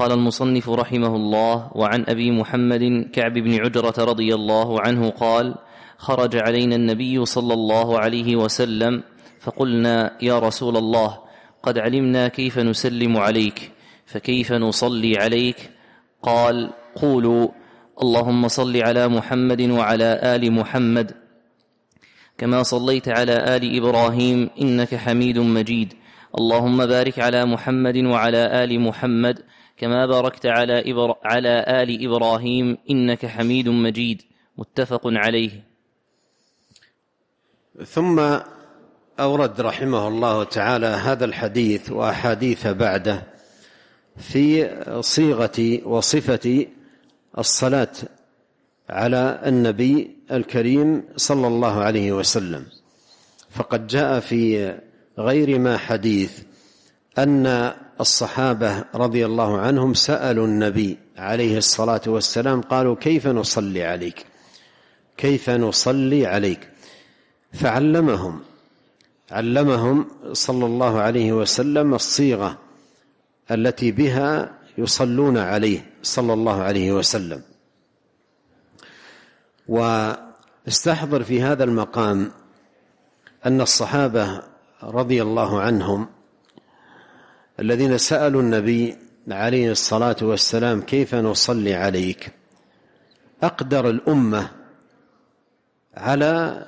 قال المصنف رحمه الله وعن ابي محمد كعب بن عجره رضي الله عنه قال خرج علينا النبي صلى الله عليه وسلم فقلنا يا رسول الله قد علمنا كيف نسلم عليك فكيف نصلي عليك قال قولوا اللهم صل على محمد وعلى ال محمد كما صليت على ال ابراهيم انك حميد مجيد اللهم بارك على محمد وعلى ال محمد كما باركت على إبر... على ال ابراهيم انك حميد مجيد متفق عليه ثم اورد رحمه الله تعالى هذا الحديث واحاديث بعده في صيغه وصفه الصلاه على النبي الكريم صلى الله عليه وسلم فقد جاء في غير ما حديث أن الصحابة رضي الله عنهم سألوا النبي عليه الصلاة والسلام قالوا كيف نصلي عليك كيف نصلي عليك فعلمهم علمهم صلى الله عليه وسلم الصيغة التي بها يصلون عليه صلى الله عليه وسلم واستحضر في هذا المقام أن الصحابة رضي الله عنهم الذين سألوا النبي عليه الصلاة والسلام كيف نصلي عليك أقدر الأمة على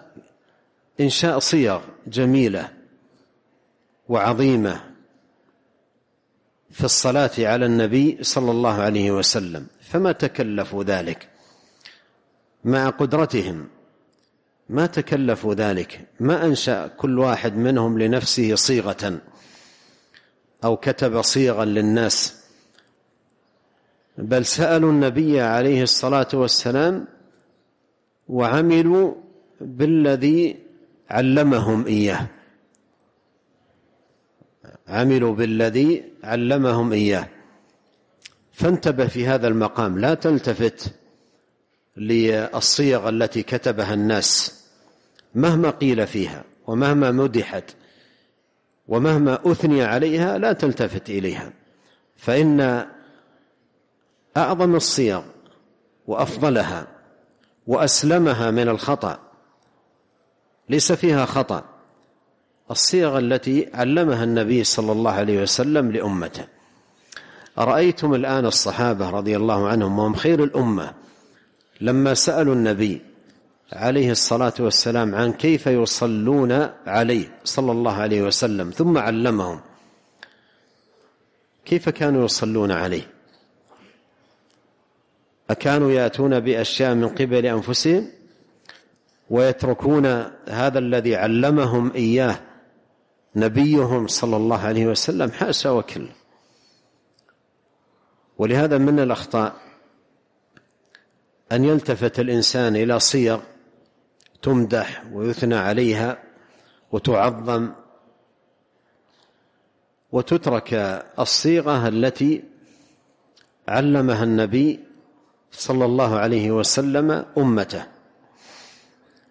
إنشاء صيغ جميلة وعظيمة في الصلاة على النبي صلى الله عليه وسلم فما تكلفوا ذلك مع قدرتهم ما تكلفوا ذلك ما أنشأ كل واحد منهم لنفسه صيغة أو كتب صيغا للناس بل سألوا النبي عليه الصلاة والسلام وعملوا بالذي علمهم إياه عملوا بالذي علمهم إياه فانتبه في هذا المقام لا تلتفت للصيغ التي كتبها الناس مهما قيل فيها ومهما مدحت ومهما أثني عليها لا تلتفت إليها فإن أعظم الصيغ وأفضلها وأسلمها من الخطأ ليس فيها خطأ الصيغ التي علمها النبي صلى الله عليه وسلم لأمته أرأيتم الآن الصحابة رضي الله عنهم وهم خير الأمة لما سألوا النبي عليه الصلاة والسلام عن كيف يصلون عليه صلى الله عليه وسلم ثم علمهم كيف كانوا يصلون عليه أكانوا يأتون بأشياء من قبل أنفسهم ويتركون هذا الذي علمهم إياه نبيهم صلى الله عليه وسلم حاسا وكلا ولهذا من الأخطاء أن يلتفت الإنسان إلى صيغ تمدح ويثنى عليها وتعظم وتترك الصيغة التي علمها النبي صلى الله عليه وسلم أمته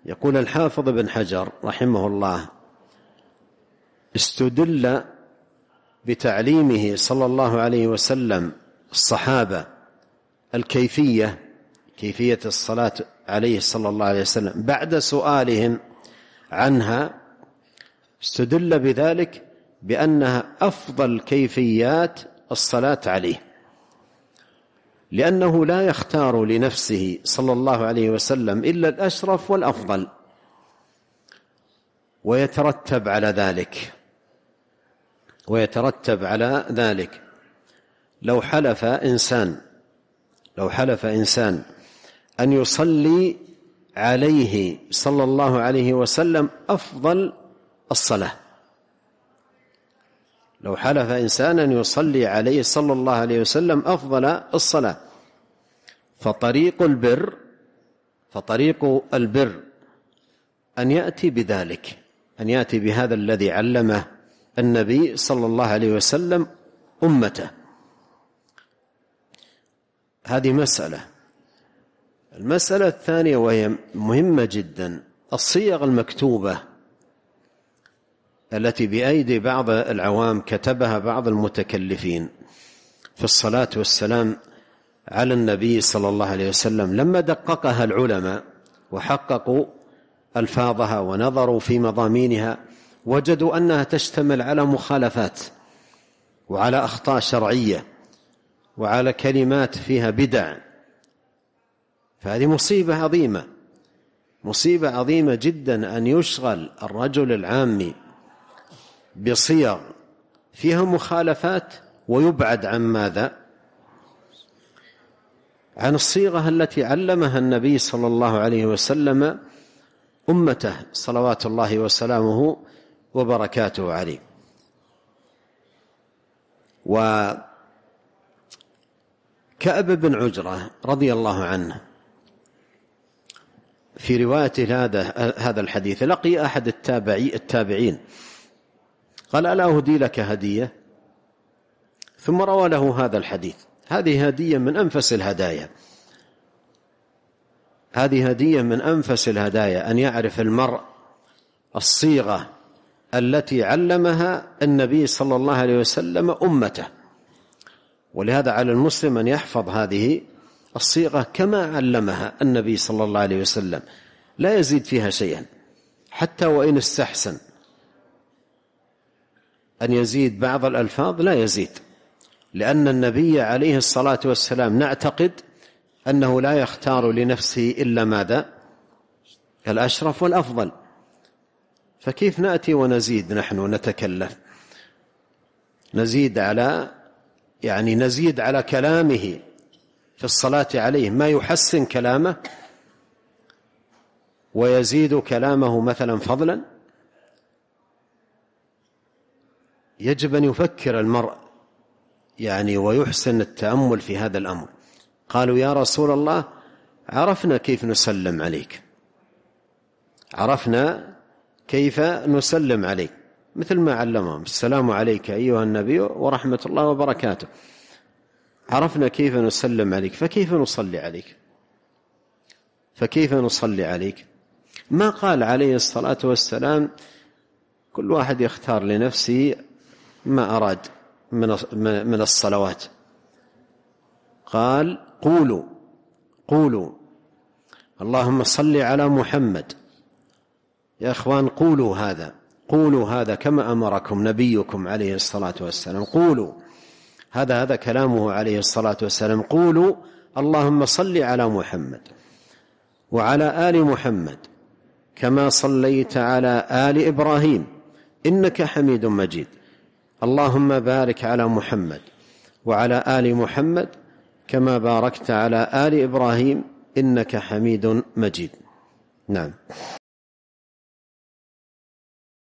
يقول الحافظ بن حجر رحمه الله استدل بتعليمه صلى الله عليه وسلم الصحابة الكيفية كيفية الصلاة عليه صلى الله عليه وسلم بعد سؤالهم عنها استدل بذلك بأنها أفضل كيفيات الصلاة عليه لأنه لا يختار لنفسه صلى الله عليه وسلم إلا الأشرف والأفضل ويترتب على ذلك ويترتب على ذلك لو حلف إنسان لو حلف إنسان أن يصلي عليه صلى الله عليه وسلم أفضل الصلاة لو حلف إنسان أن يصلي عليه صلى الله عليه وسلم أفضل الصلاة فطريق البر فطريق البر أن يأتي بذلك أن يأتي بهذا الذي علمه النبي صلى الله عليه وسلم أمته هذه مسألة المسألة الثانية وهي مهمة جدا الصيغ المكتوبة التي بأيدي بعض العوام كتبها بعض المتكلفين في الصلاة والسلام على النبي صلى الله عليه وسلم لما دققها العلماء وحققوا ألفاظها ونظروا في مضامينها وجدوا أنها تشتمل على مخالفات وعلى أخطاء شرعية وعلى كلمات فيها بدع فهذه مصيبة عظيمة مصيبة عظيمة جدا أن يشغل الرجل العامي بصيغ فيها مخالفات ويبعد عن ماذا عن الصيغة التي علمها النبي صلى الله عليه وسلم أمته صلوات الله وسلامه وبركاته عليه وكأب بن عجرة رضي الله عنه في رواية هذا هذا الحديث لقي أحد التابعي التابعين قال ألا أهدي لك هدية ثم روى له هذا الحديث هذه هدية من أنفس الهدايا هذه هدية من أنفس الهدايا أن يعرف المرء الصيغة التي علمها النبي صلى الله عليه وسلم أمته ولهذا على المسلم أن يحفظ هذه الصيغة كما علمها النبي صلى الله عليه وسلم لا يزيد فيها شيئا حتى وإن استحسن أن يزيد بعض الألفاظ لا يزيد لأن النبي عليه الصلاة والسلام نعتقد أنه لا يختار لنفسه إلا ماذا الأشرف والأفضل فكيف نأتي ونزيد نحن نتكلف نزيد على يعني نزيد على كلامه في الصلاة عليه ما يحسن كلامه ويزيد كلامه مثلا فضلا يجب أن يفكر المرء يعني ويحسن التأمل في هذا الأمر قالوا يا رسول الله عرفنا كيف نسلم عليك عرفنا كيف نسلم عليك مثل ما علمهم السلام عليك أيها النبي ورحمة الله وبركاته عرفنا كيف نسلم عليك فكيف نصلي عليك فكيف نصلي عليك ما قال عليه الصلاة والسلام كل واحد يختار لنفسه ما أراد من الصلوات قال قولوا قولوا اللهم صل على محمد يا اخوان قولوا هذا قولوا هذا كما امركم نبيكم عليه الصلاه والسلام قولوا هذا هذا كلامه عليه الصلاة والسلام قولوا اللهم صل على محمد وعلى آل محمد كما صليت على آل إبراهيم إنك حميد مجيد اللهم بارك على محمد وعلى آل محمد كما باركت على آل إبراهيم إنك حميد مجيد نعم